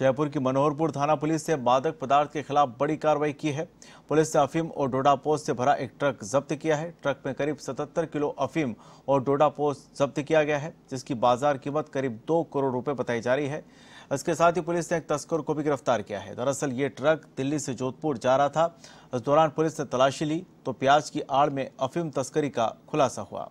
जयपुर की मनोहरपुर थाना पुलिस ने मादक पदार्थ के खिलाफ बड़ी कार्रवाई की है पुलिस ने अफीम और डोडा पोस्ट से भरा एक ट्रक जब्त किया है ट्रक में करीब 77 किलो अफीम और डोडा पोस्ट जब्त किया गया है जिसकी बाजार कीमत करीब दो करोड़ रुपए बताई जा रही है इसके साथ ही पुलिस ने एक तस्कर को भी गिरफ्तार किया है दरअसल ये ट्रक दिल्ली से जोधपुर जा रहा था इस दौरान पुलिस ने तलाशी ली तो प्याज की आड़ में अफीम तस्करी का खुलासा हुआ